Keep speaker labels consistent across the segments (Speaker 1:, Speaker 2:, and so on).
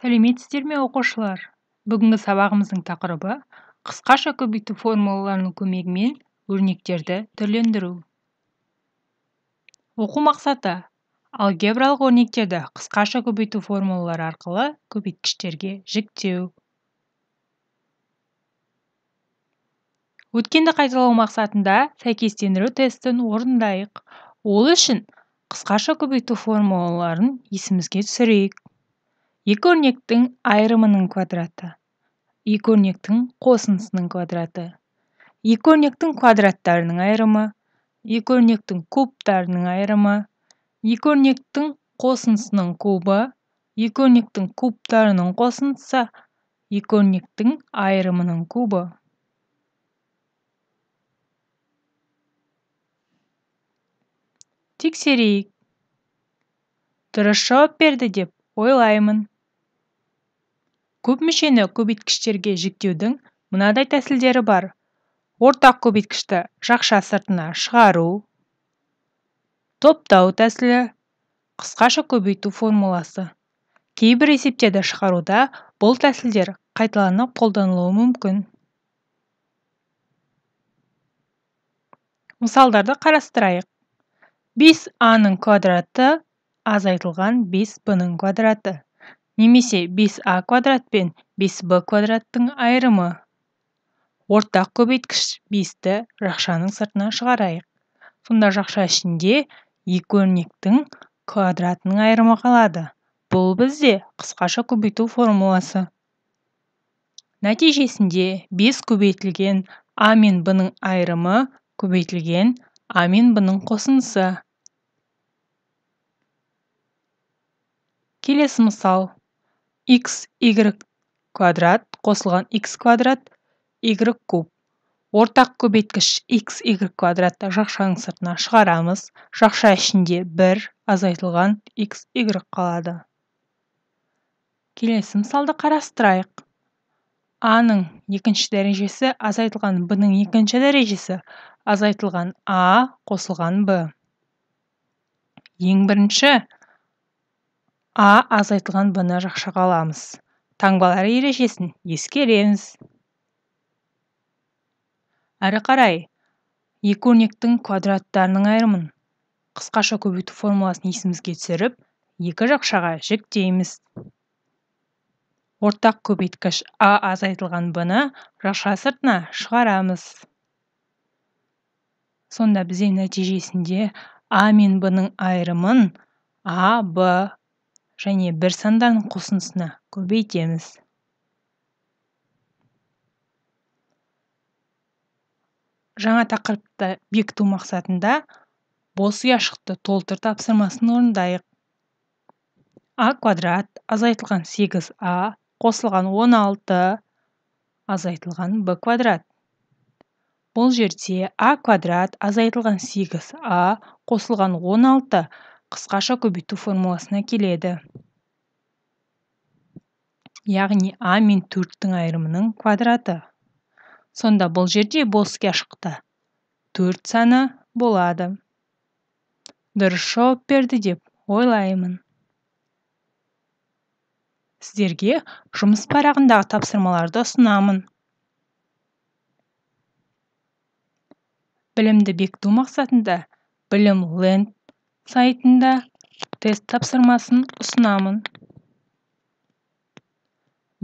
Speaker 1: сәлеметсіздер ме оқушылар бүгінгі сабағымыздың тақырыбы қысқаша көбейту формулаларының көмегімен өрнектерді түрлендіру оқу мақсаты алгебралық өрнектерді қысқаша көбейту формулалары арқылы көбейткіштерге жіктеу өткенді қайталау мақсатында сәйкестендіру тестін орындайық ол үшін қысқаша көбейту формулаларын есімізге түсірейік екі өрнектің айырымының квадраты екі өрнектің қосындысының квадраты екі өрнектің квадраттарының айырымы екі өрнектің кубтарының айырымы екі өрнектің қосындысының кубы екі өрнектің кубтарының қосындысы екі өрнектің айырымының кубы тексерейік дұрыс жауап берді деп ойлаймын көп мүшені көбейткіштерге жіктеудің мынадай тәсілдері бар ортақ көбейткішті жақша сыртына шығару топтау тәсілі қысқаша көбейту формуласы кейбір есептерді шығаруда бұл тәсілдер қайталанып қолданылуы мүмкін мысалдарды қарастырайық 5 а-ның квадраты азайтылған 5 б-ның квадраты немесе а квадрат пен б квадраттың айырымы ортақ көбейткіш 5-ті жақшаның сыртына шығарайық сонда жақша ішінде екі өрнектің квадратының айырымы қалады бұл бізде қысқаша көбейту формуласы нәтижесінде 5 көбейтілген а мен б-ның айырымы көбейтілген а мен б-ның қосындысы келесі мысал x квадрат қосылған x квадрат y куб ортақ көбейткіш x y квадратты жақшаның сыртына шығарамыз жақша ішінде бір азайтылған x y қалады келесі мысалды қарастырайық a-ның екінші дәрежесі азайтылған b ның екінші дәрежесі азайтылған а қосылған b ең бірінші а азайтылған б ны жақшаға аламыз таңбалар ережесін ескереміз әрі қарай екі өрнектің квадраттарының айырымын қысқаша көбейту формуласын есімізге түсіріп екі жақшаға жіктейміз ортақ көбейткіш а азайтылған б ны жақша сыртына шығарамыз сонда бізде нәтижесінде а мен б ның айырымын а б және бір сандарын қосындысына көбейтеміз жаңа тақырыпты бекіту мақсатында бос ұяшықты толтыр тапсырмасын орындайық а квадрат азайтылған 8а қосылған 16 азайтылған Б квадрат бұл жерде а квадрат азайтылған 8а қосылған 16 қысқаша көбейту формуласына келеді яғни а мен төрттің айырымының квадраты сонда бұл жерде бос қашықта төрт саны болады дұрыс жауап берді деп ойлаймын сіздерге жұмыс парағындағы тапсырмаларды ұсынамын білімді бекіту мақсатында білім ленд сайтында тест тапсырмасын ұсынамын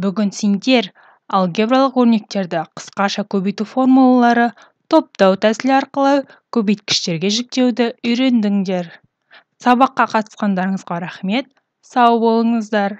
Speaker 1: бүгін сендер алгебралық өрнектерді қысқаша көбейту формулалары топтау тәсілі арқылы көбейткіштерге жіктеуді үйрендіңдер сабаққа қатысқандарыңызға рахмет сау болыңыздар